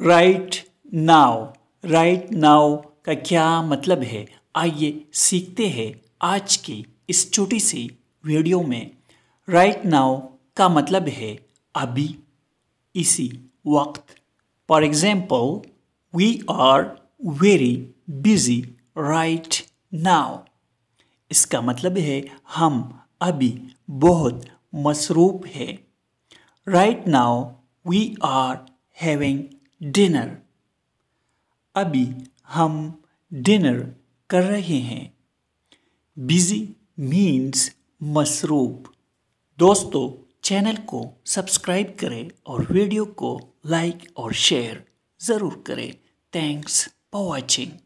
right नाव right नाव का क्या मतलब है आइए सीखते हैं आज की इस छोटी सी वीडियो में राइट नाव का मतलब है अभी इसी वक्त for example we are very busy right now इसका मतलब है हम अभी बहुत मसरूफ़ है right now we are having dinner अभी हम डिनर कर रहे हैं बिजी मीन्स मसरूफ दोस्तों चैनल को सब्सक्राइब करें और वीडियो को लाइक और शेयर ज़रूर करें थैंक्स फॉर वॉचिंग